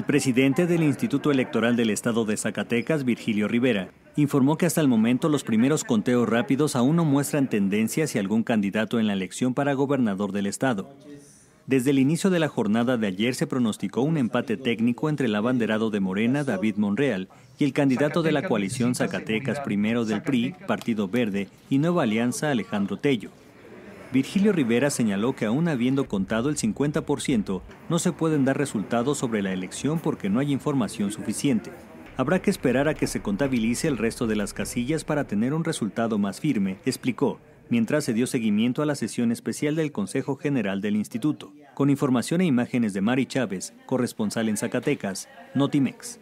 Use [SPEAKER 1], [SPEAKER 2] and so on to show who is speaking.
[SPEAKER 1] El presidente del Instituto Electoral del Estado de Zacatecas, Virgilio Rivera, informó que hasta el momento los primeros conteos rápidos aún no muestran tendencia hacia algún candidato en la elección para gobernador del Estado. Desde el inicio de la jornada de ayer se pronosticó un empate técnico entre el abanderado de Morena, David Monreal, y el candidato de la coalición Zacatecas Primero del PRI, Partido Verde, y Nueva Alianza, Alejandro Tello. Virgilio Rivera señaló que aún habiendo contado el 50%, no se pueden dar resultados sobre la elección porque no hay información suficiente. Habrá que esperar a que se contabilice el resto de las casillas para tener un resultado más firme, explicó, mientras se dio seguimiento a la sesión especial del Consejo General del Instituto, con información e imágenes de Mari Chávez, corresponsal en Zacatecas, Notimex.